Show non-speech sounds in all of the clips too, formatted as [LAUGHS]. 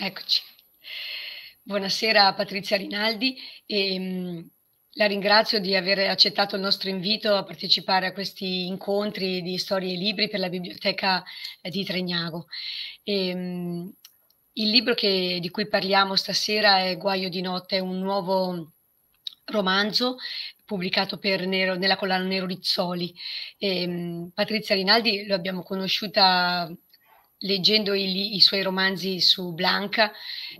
Eccoci. Buonasera Patrizia Rinaldi e ehm, mh, la ringrazio di aver accettato il nostro invito a partecipare a questi incontri di storie e libri per la biblioteca eh, di Tregnago. E, ehm, mh, il libro che, di cui parliamo stasera è Guaio di notte, un nuovo romanzo pubblicato Nero, nella collana Nero Rizzoli. E, ehm, mh, Patrizia Rinaldi lo abbiamo conosciuta leggendo i, i, suoi romanzi su Blanca,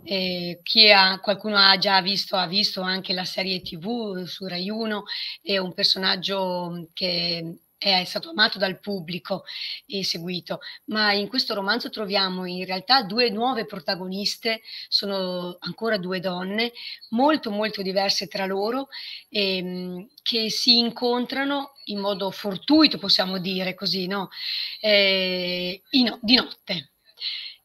eh, chi ha, qualcuno ha già visto, ha visto anche la serie TV eh, su Rai 1, è un personaggio mm, che è stato amato dal pubblico e seguito, ma in questo romanzo troviamo in realtà due nuove protagoniste, sono ancora due donne, molto molto diverse tra loro, ehm, che si incontrano in modo fortuito, possiamo dire così, no? Eh, no di notte.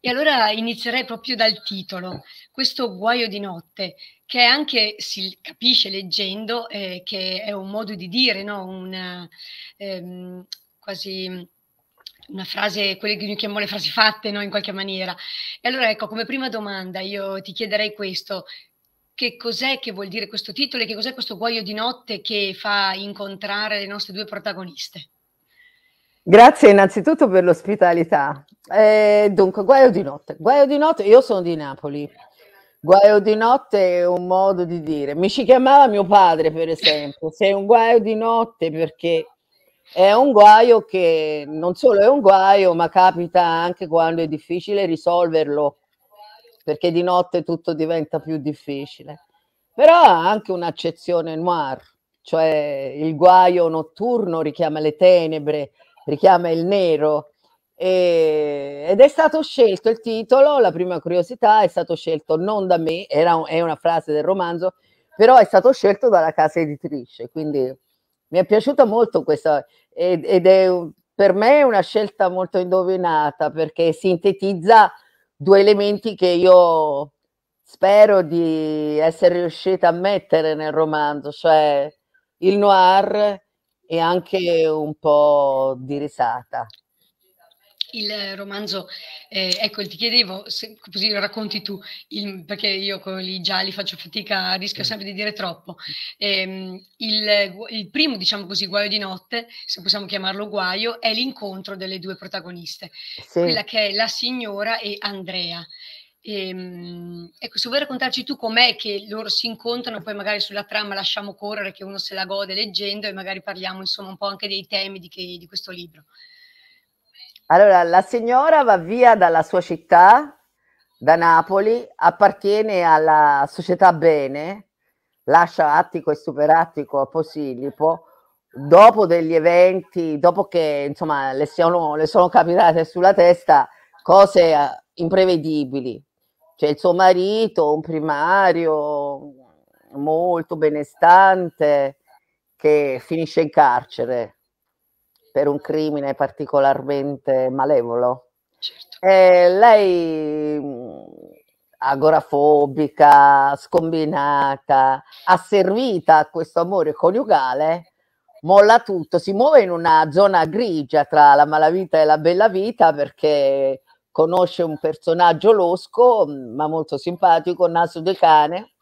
E allora inizierei proprio dal titolo questo guaio di notte, che anche si capisce leggendo eh, che è un modo di dire, no? Una, ehm, quasi una frase, quelle che noi chiamiamo le frasi fatte, no? in qualche maniera. E allora ecco, come prima domanda io ti chiederei questo, che cos'è che vuol dire questo titolo e che cos'è questo guaio di notte che fa incontrare le nostre due protagoniste? Grazie innanzitutto per l'ospitalità. Eh, dunque, guaio di notte. Guaio di notte, io sono di Napoli, Guaio di notte è un modo di dire. Mi ci chiamava mio padre, per esempio. Sei un guaio di notte perché è un guaio che non solo è un guaio, ma capita anche quando è difficile risolverlo, perché di notte tutto diventa più difficile. Però ha anche un'accezione noir, cioè il guaio notturno richiama le tenebre, richiama il nero, e, ed è stato scelto il titolo, la prima curiosità è stato scelto non da me, un, è una frase del romanzo, però è stato scelto dalla casa editrice, quindi mi è piaciuta molto questa ed, ed è per me una scelta molto indovinata perché sintetizza due elementi che io spero di essere riuscita a mettere nel romanzo, cioè il noir e anche un po' di risata il romanzo, eh, ecco, ti chiedevo, se, così lo racconti tu, il, perché io con i gialli faccio fatica, rischio sempre di dire troppo. Ehm, il, il, primo, diciamo così, guaio di notte, se possiamo chiamarlo guaio, è l'incontro delle due protagoniste, sì. quella che è la signora e Andrea. Ehm, ecco, se vuoi raccontarci tu com'è che loro si incontrano, poi magari sulla trama lasciamo correre che uno se la gode leggendo e magari parliamo insomma un po' anche dei temi di, che, di questo libro. Allora, la signora va via dalla sua città, da Napoli, appartiene alla società Bene, lascia Attico e Superattico a Posillipo, dopo degli eventi, dopo che insomma le sono, le sono capitate sulla testa cose eh, imprevedibili. Cioè il suo marito, un primario molto benestante, che finisce in carcere per un crimine particolarmente malevolo. Certo. Eh, lei mm, agorafobica, scombinata, asservita a questo amore coniugale, molla tutto, si muove in una zona grigia tra la malavita e la bella vita perché conosce un personaggio losco mm, ma molto simpatico, naso di cane,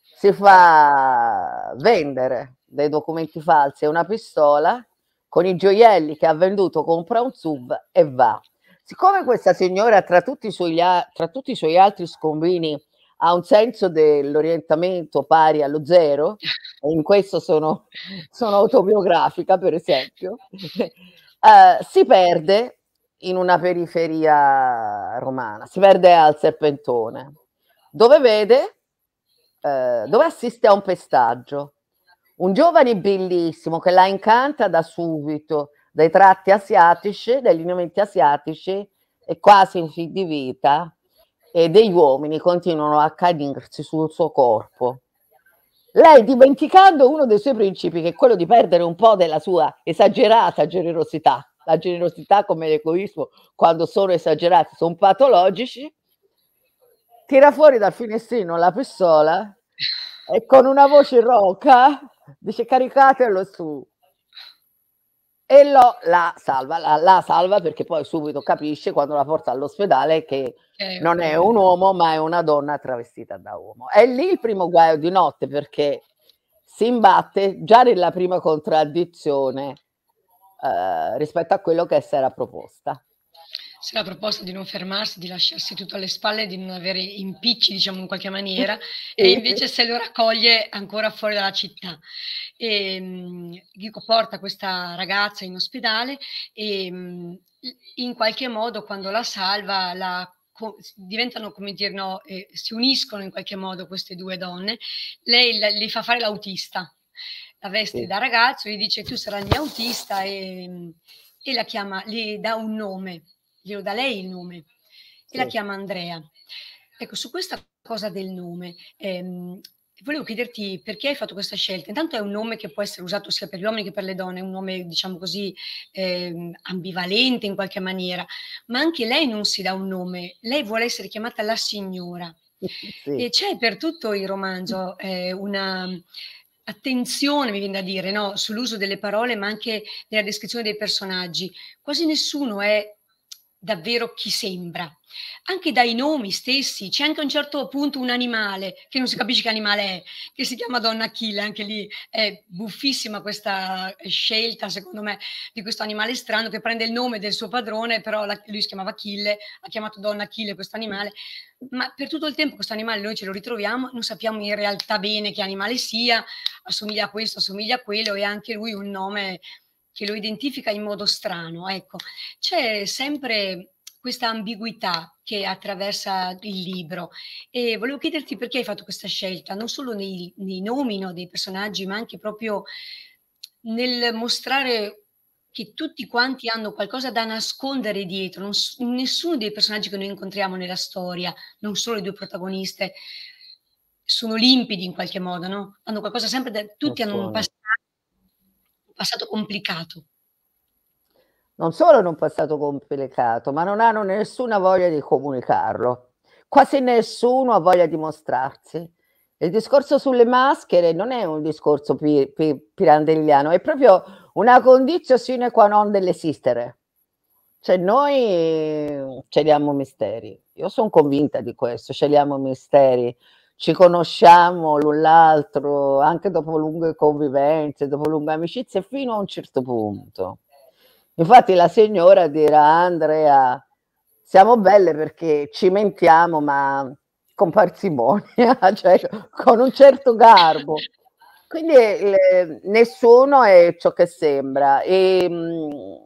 si fa vendere dei documenti falsi e una pistola con i gioielli che ha venduto, compra un sub e va. Siccome questa signora, tra tutti i suoi, tra tutti i suoi altri scombini, ha un senso dell'orientamento pari allo zero, e in questo sono, sono autobiografica, per esempio, uh, [LAUGHS] si perde in una periferia romana, si perde al serpentone, dove vede, uh, dove assiste a un pestaggio un giovane bellissimo che la incanta da subito, dai tratti asiatici, dai lineamenti asiatici e quasi in fin di vita, e degli uomini continuano a cadirsi sul suo corpo. Lei dimenticando uno dei suoi principi, che è quello di perdere un po' della sua esagerata generosità, la generosità come l'egoismo, quando sono esagerati, sono patologici, tira fuori dal finestrino la pistola e con una voce roca dice caricatelo su. E lo, la, salva, la, la salva perché poi subito capisce quando la porta all'ospedale che okay, non okay. è un uomo ma è una donna travestita da uomo. È lì il primo guaio di notte perché si imbatte già nella prima contraddizione eh, rispetto a quello che si era proposta se la proposta di non fermarsi, di lasciarsi tutto alle spalle, di non avere impicci, diciamo in qualche maniera, [LAUGHS] e invece se lo raccoglie ancora fuori dalla città. E, ehm, dico, porta questa ragazza in ospedale e mm, in qualche modo quando la salva la diventano, come dire, no, eh, si uniscono in qualche modo queste due donne, lei le fa fare l'autista, la veste sì. da ragazzo, gli dice tu sarai il mio autista e, mm, e la chiama, le dà un nome glielo dà lei il nome e sì. la chiama Andrea. Ecco, su questa cosa del nome, ehm, volevo chiederti perché hai fatto questa scelta. Intanto è un nome che può essere usato sia per gli uomini che per le donne, è un nome, diciamo così, eh, ambivalente in qualche maniera, ma anche lei non si dà un nome, lei vuole essere chiamata la signora. Sì. E c'è per tutto il romanzo eh, una attenzione, mi viene da dire, no? sull'uso delle parole, ma anche nella descrizione dei personaggi. Quasi nessuno è davvero chi sembra. Anche dai nomi stessi c'è anche a un certo punto un animale che non si capisce che animale è, che si chiama Donna Achille, anche lì è buffissima questa eh, scelta secondo me di questo animale strano che prende il nome del suo padrone, però la, lui si chiamava Achille, ha chiamato Donna Achille questo animale, ma per tutto il tempo questo animale noi ce lo ritroviamo, non sappiamo in realtà bene che animale sia, assomiglia a questo, assomiglia a quello e anche lui un nome che lo identifica in modo strano. Ecco, c'è sempre questa ambiguità che attraversa il libro e volevo chiederti perché hai fatto questa scelta, non solo nei, nei nomi no, dei personaggi, ma anche proprio nel mostrare che tutti quanti hanno qualcosa da nascondere dietro, non, nessuno dei personaggi che noi incontriamo nella storia, non solo i due protagoniste, sono limpidi in qualche modo, no? Hanno qualcosa sempre da... tutti hanno un passato passato complicato. Non solo hanno un passato complicato, ma non hanno nessuna voglia di comunicarlo. Quasi nessuno ha voglia di mostrarsi. Il discorso sulle maschere non è un discorso pi- pi- pirandelliano, è proprio una condizione sine qua non dell'esistere. Cioè noi celiamo misteri, io sono convinta di questo, celiamo misteri ci conosciamo l'un l'altro anche dopo lunghe convivenze, dopo lunghe amicizie, fino a un certo punto. Infatti la signora dirà Andrea, siamo belle perché ci mentiamo ma con parsimonia, [LAUGHS] cioè con un certo garbo. Quindi eh, nessuno è ciò che sembra e mh, mhmm,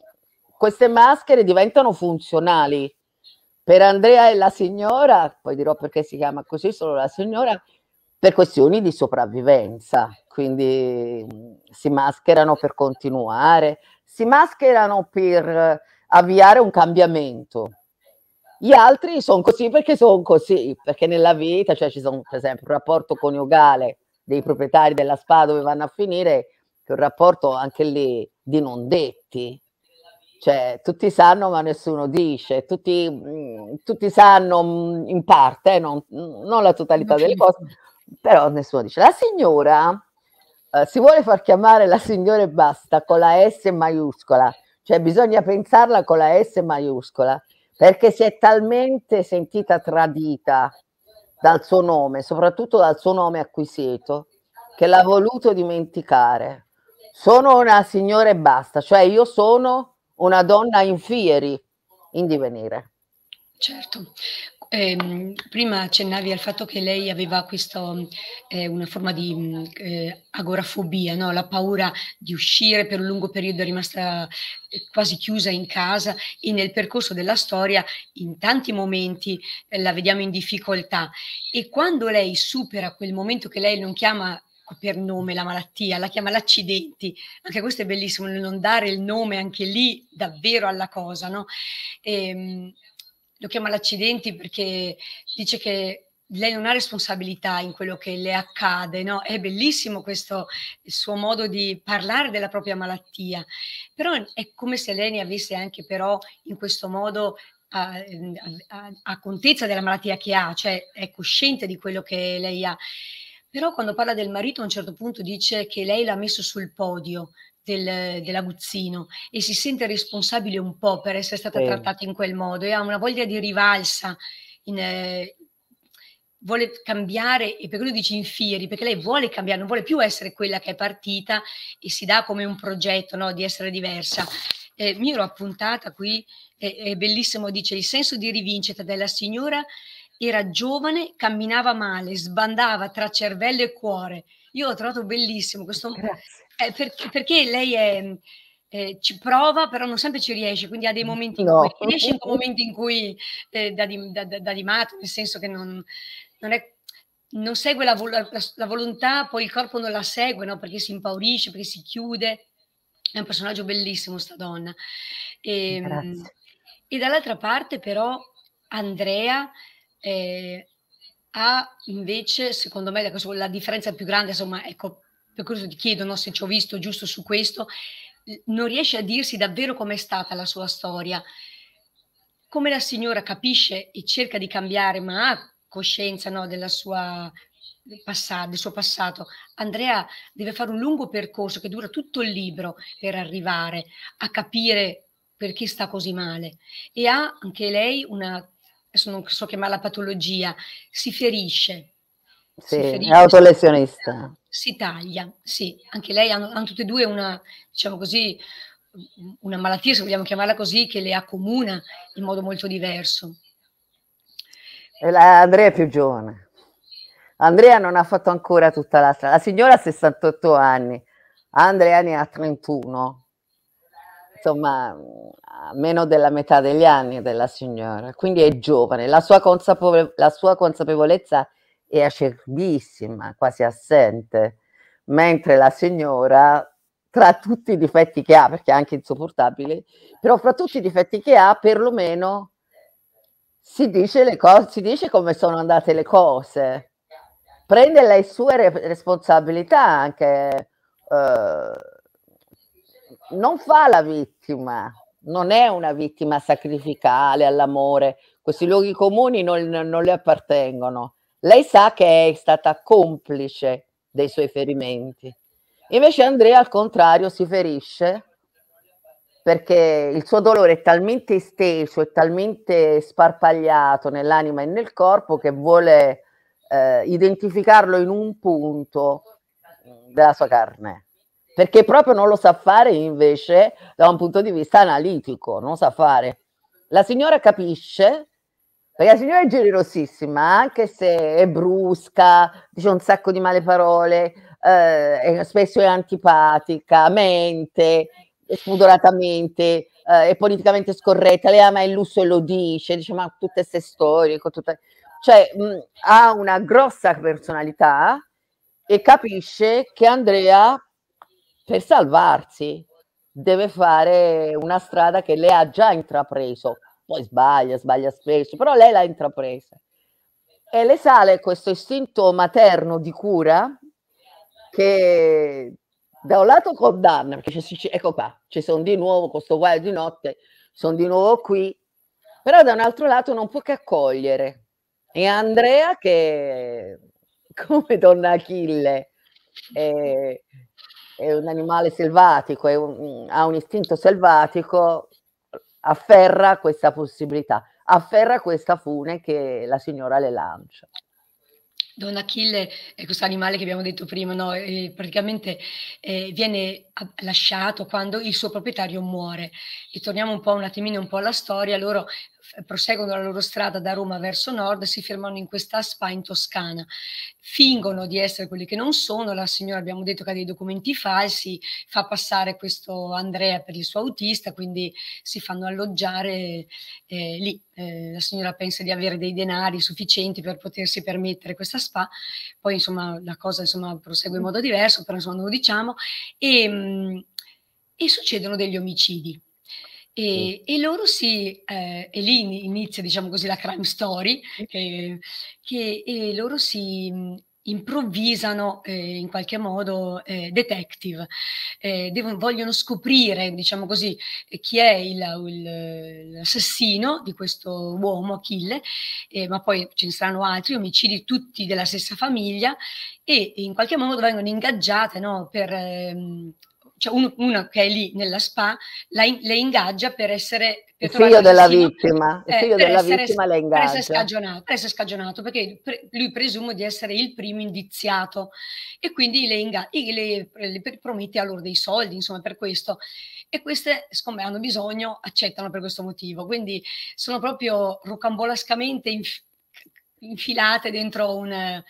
queste maschere diventano funzionali per Andrea e la signora, poi dirò perché si chiama così solo la signora, per questioni di sopravvivenza, quindi si mascherano per continuare, si mascherano per avviare un cambiamento. Gli altri sono così perché sono così, perché nella vita, cioè ci sono per esempio un rapporto coniugale dei proprietari della spa dove vanno a finire, che è un rapporto anche lì di non detti, cioè, tutti sanno ma nessuno dice, tutti, mh, mm, tutti sanno mh, mm, in parte, eh, non, non, la totalità non delle cose, però nessuno dice. La signora eh, si vuole far chiamare la signora e basta con la S maiuscola, cioè bisogna pensarla con la S maiuscola, perché si è talmente sentita tradita dal suo nome, soprattutto dal suo nome acquisito, che l'ha voluto dimenticare. Sono una signora e basta, cioè io sono una donna in fieri in divenire. Certo, eh, prima accennavi al fatto che lei aveva questo, eh, una forma di mm, eh, agorafobia, no? la paura di uscire per un lungo periodo, è rimasta eh, quasi chiusa in casa e nel percorso della storia in tanti momenti eh, la vediamo in difficoltà e quando lei supera quel momento che lei non chiama per nome la malattia, la chiama l'accidenti, anche questo è bellissimo, non dare il nome anche lì davvero alla cosa, no? E, ehm, lo chiama l'accidenti perché dice che lei non ha responsabilità in quello che le accade, no? È bellissimo questo il suo modo di parlare della propria malattia, però è come se lei ne avesse anche però in questo modo a, a, a contezza della malattia che ha, cioè è cosciente di quello che lei ha. Però quando parla del marito a un certo punto dice che lei l'ha messo sul podio del, dell'aguzzino e si sente responsabile un po' per essere stata sì. trattata in quel modo e ha una voglia di rivalsa. In, eh, vuole cambiare e per quello dice in fieri perché lei vuole cambiare, non vuole più essere quella che è partita e si dà come un progetto no, di essere diversa. Eh, mi ero appuntata qui, è, è bellissimo, dice il senso di rivincita della signora era giovane, camminava male, sbandava tra cervello e cuore. Io ho trovato bellissimo questo... Eh, perché, perché lei è... Eh, ci prova, però non sempre ci riesce, quindi ha dei momenti in cui riesce, in momenti in cui eh, da, di, da, da, dimato, nel senso che non, non, è, non segue la, vol- la, la, volontà, poi il corpo non la segue, no? perché si impaurisce, perché si chiude. È un personaggio bellissimo, sta donna. Ehm, e, e dall'altra parte, però, Andrea eh, ha invece, secondo me, la, differenza più grande, insomma, ecco, per questo ti chiedo no, se ci ho visto giusto su questo, non riesce a dirsi davvero com'è stata la sua storia. Come la signora capisce e cerca di cambiare, ma ha coscienza no, sua, passato, del suo passato. Andrea deve fare un lungo percorso che dura tutto il libro per arrivare a capire perché sta così male e ha anche lei una adesso non so chiamarla patologia, si ferisce. Sì, si ferisce, è autolesionista. Si taglia, sì, anche lei hanno, hanno tutte e due una, diciamo così, una malattia, se vogliamo chiamarla così, che le accomuna in modo molto diverso. La Andrea è più giovane. Andrea non ha fatto ancora tutta la strada. La signora ha 68 anni, Andrea ne ha 31 insomma, a meno della metà degli anni della signora, quindi è giovane. La sua, consapevole, la sua consapevolezza è acerbissima, quasi assente, mentre la signora, tra tutti i difetti che ha, perché è anche insopportabile, però fra tutti i difetti che ha, perlomeno si dice, le cose, si dice come sono andate le cose, prende le sue re- responsabilità anche. Eh, non fa la vita vittima, non è una vittima sacrificale all'amore, questi luoghi comuni non, non le appartengono. Lei sa che è stata complice dei suoi ferimenti. Invece Andrea al contrario si ferisce perché il suo dolore è talmente esteso e talmente sparpagliato nell'anima e nel corpo che vuole eh, identificarlo in un punto della sua carne perché proprio non lo sa fare invece da un punto di vista analitico, non sa fare. La signora capisce, perché la signora è generosissima, anche se è brusca, dice un sacco di male parole, eh, spesso è antipatica, mente, spudoratamente, eh, è politicamente scorretta, le ama il lusso e lo dice, dice ma tutte queste storie, tutte... cioè mh, ha una grossa personalità e capisce che Andrea per salvarsi deve fare una strada che lei ha già intrapreso, poi sbaglia, sbaglia spesso, però lei l'ha intrapresa. E le sale questo istinto materno di cura che da un lato condanna, perché c'è, ecco qua, ci sono di nuovo questo sto guaio di notte, sono di nuovo qui, però da un altro lato non può che accogliere. E Andrea che [LAUGHS] come donna Achille eh, è un animale selvatico, un, mm, ha un istinto selvatico, afferra questa possibilità, afferra questa fune che la signora le lancia. Don Achille è questo animale che abbiamo detto prima, no? praticamente eh, viene lasciato quando il suo proprietario muore. E torniamo un po' un attimino un po' alla storia, loro eh, proseguono la loro strada da Roma verso nord, si fermano in questa spa in Toscana. Fingono di essere quelli che non sono, la signora abbiamo detto che ha dei documenti falsi, fa passare questo Andrea per il suo autista, quindi si fanno alloggiare eh, lì. Eh, la signora pensa di avere dei denari sufficienti per potersi permettere questa spa, poi insomma la cosa insomma, prosegue in modo diverso, però insomma non lo diciamo, e, ehm, e succedono degli omicidi e, e loro si, eh, e lì inizia diciamo così la crime story, eh, che e loro si mm, improvvisano eh, in qualche modo eh, detective, eh, devono, vogliono scoprire, diciamo così, eh, chi è il, il, l'assassino di questo uomo Achille, eh, ma poi ce ne saranno altri omicidi tutti della stessa famiglia e in qualche modo vengono ingaggiate no, per, ehm, cioè uno, uno, che è lì nella SPA, la in, le ingaggia per essere... Per il figlio della vicino, vittima, eh, figlio della essere, vittima la ingaggia. Per essere scagionato, per essere scagionato perché pre, lui presume di essere il primo indiziato e quindi le, inga, le, le promette a loro dei soldi, insomma, per questo. E queste, siccome hanno bisogno, accettano per questo motivo. Quindi sono proprio rocambolescamente infilate dentro una, eh,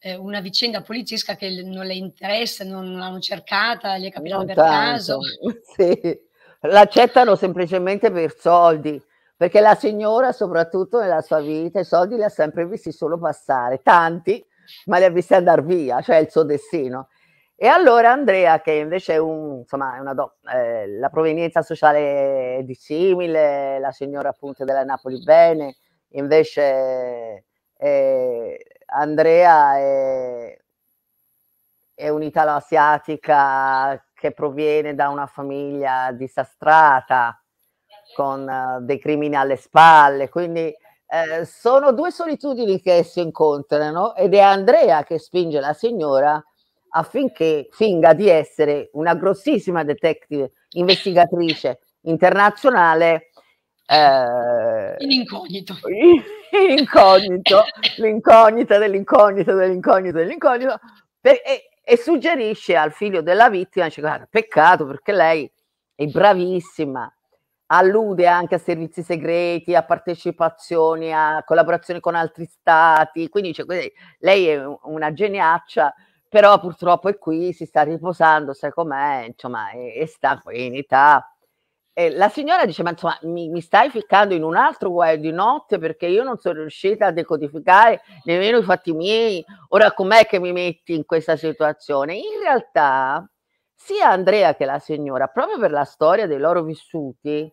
eh, una, vicenda poliziesca che non le interessa, non l'hanno cercata, gli è capitato non per tanto. caso. [LAUGHS] Sì. L'accettano semplicemente per soldi, perché la signora, soprattutto nella sua vita, i soldi li ha sempre visti solo passare, tanti, ma li ha visti andare via, cioè il suo destino. E allora Andrea, che invece è un, insomma, è una do, eh, la provenienza sociale è dissimile, la signora appunto della Napoli bene, invece eh, Andrea è, è un'italo-asiatica che proviene da una famiglia disastrata con uh, dei crimini alle spalle, quindi eh, sono due solitudini che si incontrano ed è Andrea che spinge la signora affinché finga di essere una grossissima detective, investigatrice internazionale. Eh, in incognito. [LAUGHS] l'incognito, l'incognita dell'incognita dell'incognito dell'incognito, per, e, e, suggerisce al figlio della vittima, dice, guarda, peccato perché lei è bravissima, allude anche a servizi segreti, a partecipazioni, a collaborazioni con altri stati, quindi dice, lei è una geniaccia, però purtroppo è qui, si sta riposando, sai com'è, insomma, è, è stanco, è in età, e la signora dice, ma insomma, mi, mi, stai ficcando in un altro guaio di notte perché io non sono riuscita a decodificare nemmeno i fatti miei. Ora com'è che mi metti in questa situazione? In realtà, sia Andrea che la signora, proprio per la storia dei loro vissuti,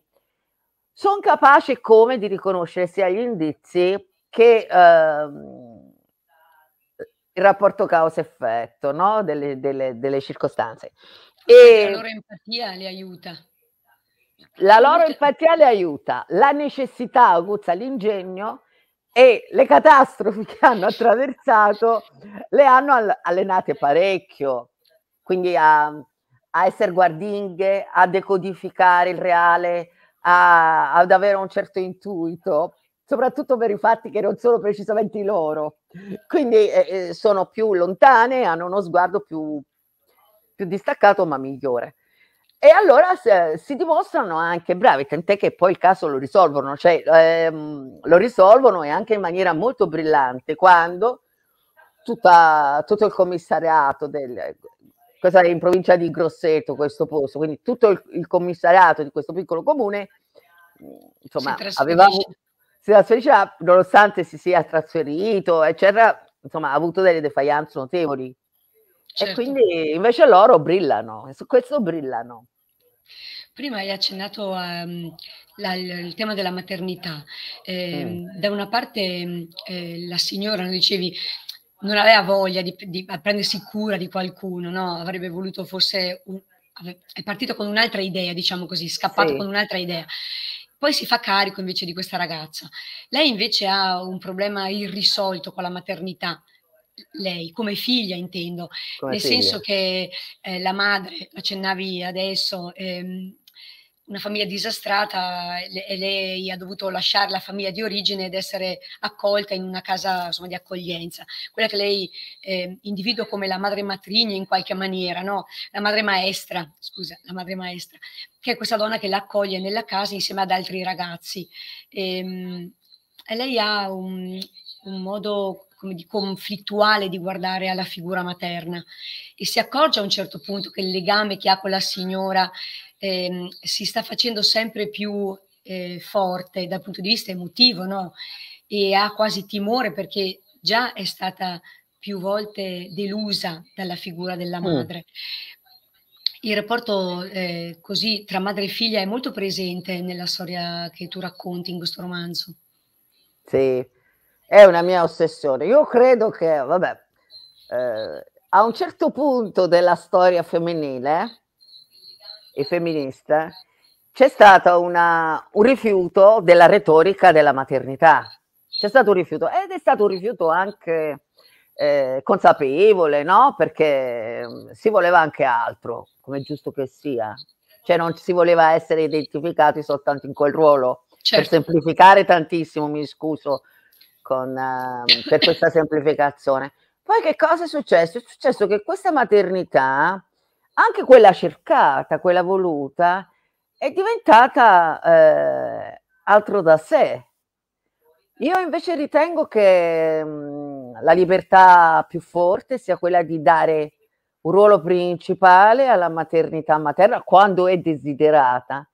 sono capaci come di riconoscere sia gli indizi che ehm, il rapporto causa-effetto no? delle, delle, delle circostanze. E la loro empatia li aiuta. La loro empatia aiuta, la necessità aguzza l'ingegno e le catastrofi che hanno attraversato le hanno allenate parecchio, quindi a, a essere guardinghe, a decodificare il reale, a, ad avere un certo intuito, soprattutto per i fatti che non sono precisamente i loro. Quindi eh, eh, sono più lontane, hanno uno sguardo più, più distaccato ma migliore. E allora eh, si dimostrano anche bravi, tant'è che poi il caso lo risolvono, cioè ehm, lo risolvono e anche in maniera molto brillante quando tutta, tutto il commissariato del, questa è in provincia di Grosseto questo posto, quindi tutto il, il commissariato di questo piccolo comune insomma si avevamo, si trasferisce nonostante si sia trasferito eccetera, insomma ha avuto delle defianze notevoli Certo. E quindi invece loro brillano, su questo brillano. Prima hai accennato um, la, il tema della maternità. Eh, mm. Da una parte mm, eh, la signora, dicevi, non aveva voglia di, di prendersi cura di qualcuno, no? avrebbe voluto forse, un, è partito con un'altra idea, diciamo così, scappato sì. con un'altra idea poi si fa carico invece di questa ragazza. Lei invece ha un problema irrisolto con la maternità, lei, come figlia intendo, come nel figlia. senso che eh, la madre, accennavi adesso, ehm, una famiglia disastrata e lei ha dovuto lasciare la famiglia di origine ed essere accolta in una casa insomma, di accoglienza, quella che lei eh, individua come la madre matrigna in qualche maniera, no? la madre maestra, scusa, la madre maestra, che è questa donna che la accoglie nella casa insieme ad altri ragazzi. E, ehm, e lei ha un, un modo come di conflittuale di guardare alla figura materna e si accorge a un certo punto che il legame che ha con la signora eh, si sta facendo sempre più eh, forte dal punto di vista emotivo, no? E ha quasi timore perché già è stata più volte delusa dalla figura della mm. madre. Mm. Il rapporto eh, così tra madre e figlia è molto presente nella storia che tu racconti in questo romanzo. Sì, è una mia ossessione. Io credo che, vabbè, eh, a un certo punto della storia femminile e femminista c'è stato una, un rifiuto della retorica della maternità. C'è stato un rifiuto ed è stato un rifiuto anche eh, consapevole, no? Perché mm, si voleva anche altro, come giusto che sia. Cioè non si voleva essere identificati soltanto in quel ruolo. Certo. Per semplificare tantissimo, mi scuso, con, eh, per questa semplificazione. Poi che cosa è successo? È successo che questa maternità, anche quella cercata, quella voluta, è diventata eh, altro da sé. Io invece ritengo che mh, mm, la libertà più forte sia quella di dare un ruolo principale alla maternità materna quando è desiderata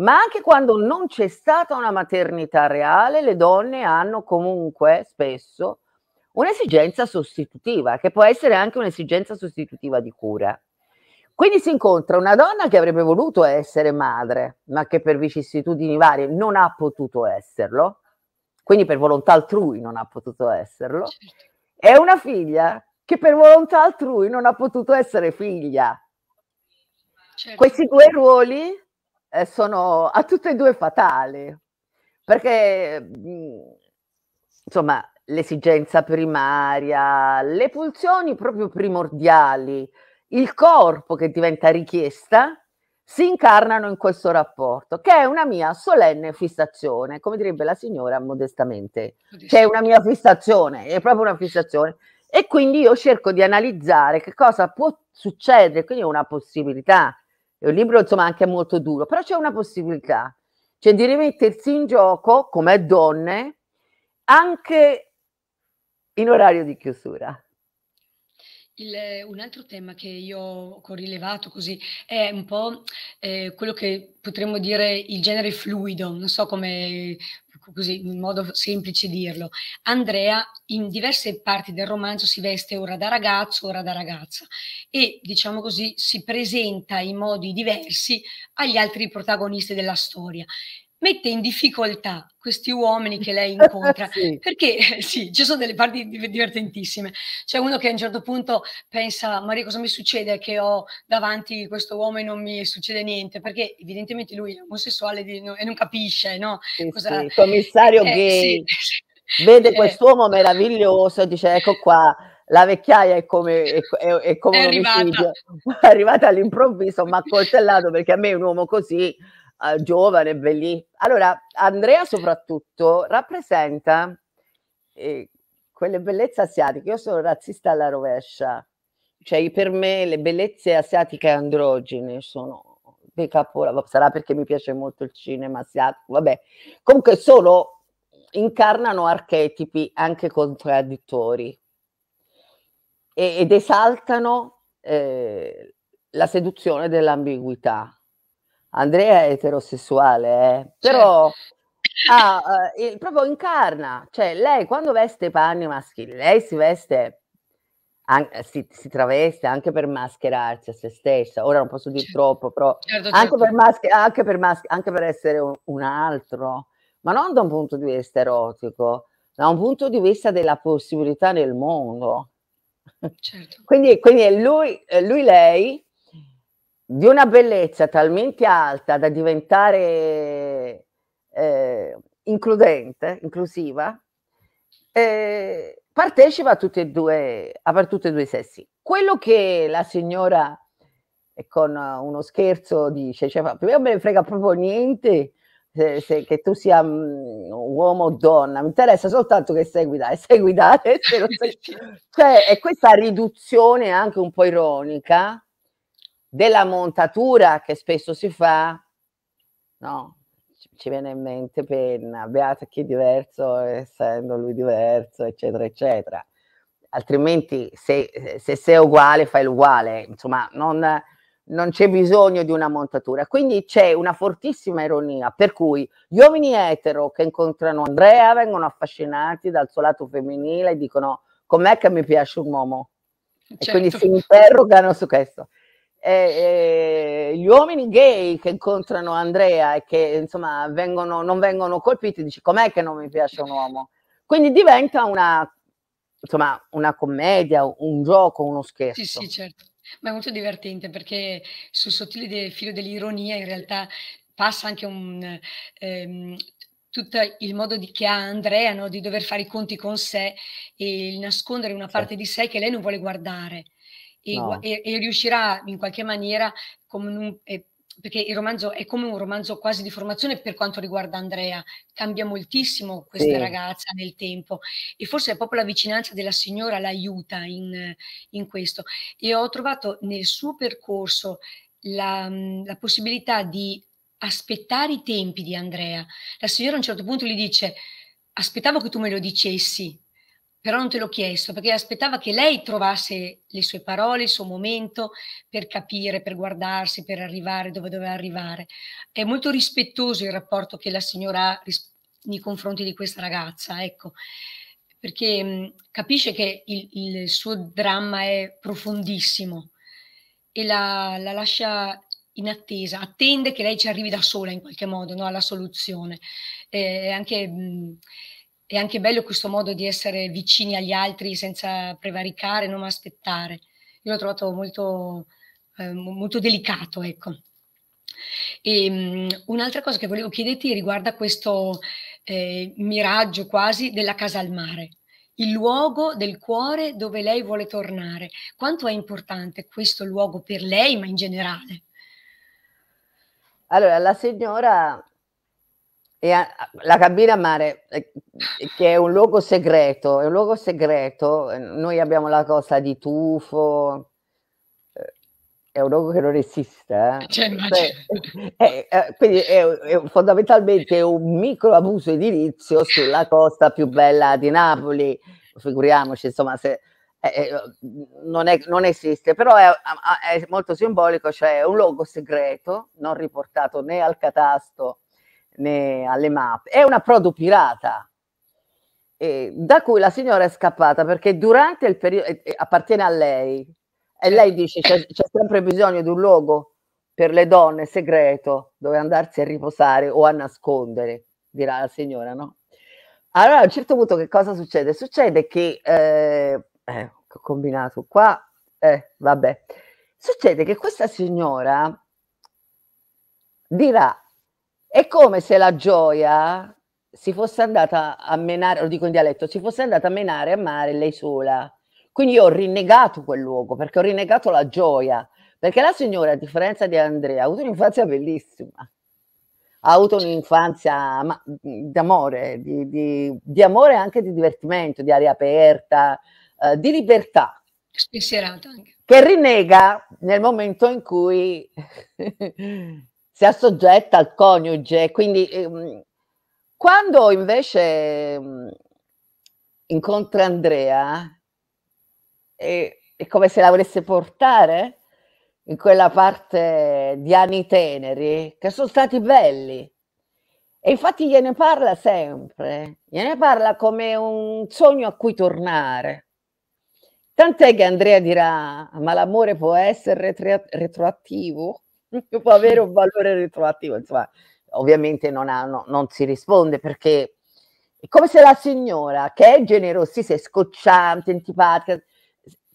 ma anche quando non c'è stata una maternità reale, le donne hanno comunque spesso un'esigenza sostitutiva, che può essere anche un'esigenza sostitutiva di cura. Quindi si incontra una donna che avrebbe voluto essere madre, ma che per vicissitudini varie non ha potuto esserlo, quindi per volontà altrui non ha potuto esserlo, certo. e una figlia che per volontà altrui non ha potuto essere figlia. Certo. Questi due ruoli eh, sono a tutte e due fatali, perché mh, mm, insomma l'esigenza primaria, le pulsioni proprio primordiali, il corpo che diventa richiesta, si incarnano in questo rapporto, che è una mia solenne fissazione, come direbbe la signora modestamente, che cioè, è una mia fissazione, è proprio una fissazione. E quindi io cerco di analizzare che cosa può succedere, quindi è una possibilità, è un libro, insomma, anche molto duro, però c'è una possibilità, cioè di rimettersi in gioco, come donne, anche in orario di chiusura. Il, un altro tema che io ho rilevato così è un po' eh, quello che potremmo dire il genere fluido, non so come così in modo semplice dirlo, Andrea in diverse parti del romanzo si veste ora da ragazzo, ora da ragazza e diciamo così si presenta in modi diversi agli altri protagonisti della storia mette in difficoltà questi uomini che lei [LAUGHS] incontra, sì. perché [LAUGHS] sì, ci sono delle parti divertentissime. C'è uno che a un certo punto pensa, Maria, cosa mi succede che ho davanti questo uomo e non mi succede niente? Perché evidentemente lui è omosessuale e non capisce, no? Sì, cosa... sì. Il commissario eh, gay [LAUGHS] sì. vede eh. quest'uomo meraviglioso e dice, ecco qua, la vecchiaia è come, è, è come è un arrivata. omicidio, è arrivata all'improvviso, ma coltellato perché a me è un uomo così uh, giovane, bellissimo. Allora, Andrea soprattutto rappresenta eh, quelle bellezze asiatiche. Io sono razzista alla rovescia. Cioè, per me le bellezze asiatiche androgene sono dei capolavori. Sarà perché mi piace molto il cinema asiatico. Vabbè, comunque sono, incarnano archetipi anche contraddittori ed esaltano eh, la seduzione dell'ambiguità. Andrea è eterosessuale, eh? però ah, eh, proprio incarna, cioè lei quando veste panni maschili, lei si veste, anche, si, si, traveste anche per mascherarsi a se stessa, ora non posso dire troppo, però certo, certo. Anche, per certo. mascher- anche, per mas- anche, per essere un, un altro, ma non da un punto di vista erotico, da un punto di vista della possibilità nel mondo. Certo. [LAUGHS] Quindi, quindi, è lui, lui, lei, di una bellezza talmente alta da diventare eh, includente, inclusiva, eh, partecipa a, tutti e due, a tutti e due i sessi. Quello che la signora, con uno scherzo, dice, cioè, a me non me ne frega proprio niente se, se, che tu sia um, uomo o donna, mi interessa soltanto che sei guidata, [LAUGHS] sei guidata. Sei... [LAUGHS] cioè, è questa riduzione anche un po' ironica della montatura che spesso si fa, no, ci viene in mente Penna, beata chi è diverso, essendo lui diverso, eccetera, eccetera. Altrimenti se, se sei uguale fai l'uguale, insomma non, non c'è bisogno di una montatura. Quindi c'è una fortissima ironia, per cui gli uomini etero che incontrano Andrea vengono affascinati dal suo lato femminile e dicono com'è che mi piace un uomo? Certo. E quindi certo. si interrogano su questo eh, gli uomini gay che incontrano Andrea e che insomma vengono, non vengono colpiti, dici com'è che non mi piace un uomo? Quindi diventa una, insomma, una commedia, un gioco, uno scherzo. Sì, sì, certo. Ma è molto divertente perché sul sottile del filo dell'ironia in realtà passa anche un... Ehm, tutto il modo di, che ha Andrea no? di dover fare i conti con sé e il nascondere una parte sì. di sé che lei non vuole guardare e, no. e, e riuscirà in qualche maniera un, eh, perché il romanzo è come un romanzo quasi di formazione per quanto riguarda Andrea, cambia moltissimo questa sì. ragazza nel tempo e forse è proprio la vicinanza della signora l'aiuta in, in questo. E ho trovato nel suo percorso la, mm, la possibilità di aspettare i tempi di Andrea. La signora a un certo punto gli dice aspettavo che tu me lo dicessi, però non te l'ho chiesto perché aspettava che lei trovasse le sue parole, il suo momento per capire, per guardarsi, per arrivare dove doveva arrivare. È molto rispettoso il rapporto che la signora ha nei confronti di questa ragazza, ecco, perché mh, mm, capisce che il, il, suo dramma è profondissimo e la, la, lascia in attesa, attende che lei ci arrivi da sola in qualche modo no? alla soluzione. È eh, anche, mh, mm, è anche bello questo modo di essere vicini agli altri senza prevaricare, non aspettare. Io l'ho trovato molto, eh, molto delicato, ecco. E, um, un'altra cosa che volevo chiederti riguarda questo eh, miraggio quasi della casa al mare, il luogo del cuore dove lei vuole tornare. Quanto è importante questo luogo per lei, ma in generale? Allora, la signora e a, la cabina mare, eh, eh, che è un luogo segreto, è un luogo segreto, eh, noi abbiamo la cosa di tufo, è un luogo che non esiste. Eh? [LAUGHS] Cioè, cioè, è, è, quindi è, è, fondamentalmente un micro abuso edilizio sulla costa più bella di Napoli, figuriamoci insomma se... Eh, non, è, non, esiste, però è, è, molto simbolico, cioè un luogo segreto, non riportato né al catasto né alle mappe. È una prodo pirata e da cui la signora è scappata perché durante il periodo appartiene a lei e eh. lei dice c'è, c'è sempre bisogno di un luogo per le donne segreto dove andarsi a riposare o a nascondere, dirà la signora, no? Allora a un certo punto che cosa succede? Succede che, eh, eh, ho combinato qua, eh, vabbè, succede che questa signora dirà è come se la gioia si fosse andata a menare, lo dico in dialetto, si fosse andata a menare a mare lei sola. Quindi io ho rinnegato quel luogo perché ho rinnegato la gioia, perché la signora, a differenza di Andrea, ha avuto un'infanzia bellissima, ha avuto un'infanzia ma, d'amore, di, di, di, amore anche di divertimento, di aria aperta, eh, di libertà. Spensierata anche. Che rinnega nel momento in cui [LAUGHS] sia soggetta al coniuge. Quindi ehm, quando invece ehm, incontra Andrea, è, è come se la volesse portare in quella parte di anni teneri che sono stati belli. E infatti gliene parla sempre, gliene parla come un sogno a cui tornare. Tant'è che Andrea dirà, ma l'amore può essere retroattivo? [LAUGHS] può avere un valore retroattivo, insomma, ovviamente non, ha, no, non si risponde perché è come se la signora, che è generosissima, è scocciante, antipatica,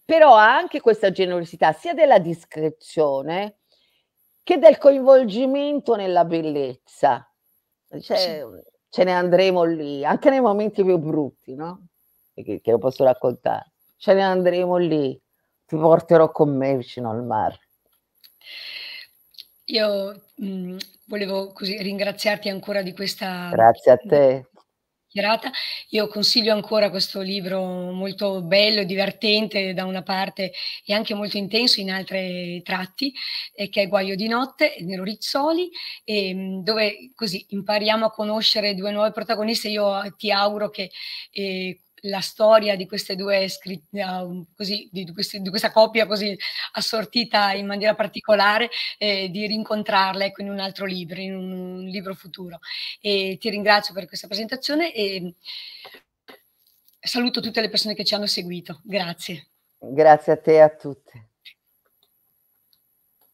però ha anche questa generosità sia della discrezione che del coinvolgimento nella bellezza. Cioè, sì. Mm, ce ne andremo lì, anche nei momenti più brutti, no? Che, che lo posso raccontare. Ce ne andremo lì, ti porterò con me vicino al mare. Io mh, mm, volevo così ringraziarti ancora di questa... Grazie a te. Chiarata. Io consiglio ancora questo libro molto bello e divertente da una parte e anche molto intenso in altri tratti, eh, che è Guaio di notte, Nero Rizzoli, e, mm, dove così impariamo a conoscere due nuove protagoniste. Io ti auguro che eh, la storia di queste due scritte, ah, così, di, questi, di, questa coppia così assortita in maniera particolare, eh, di rincontrarla ecco, in un altro libro, in un, libro futuro. E ti ringrazio per questa presentazione e saluto tutte le persone che ci hanno seguito. Grazie. Grazie a te e a tutte.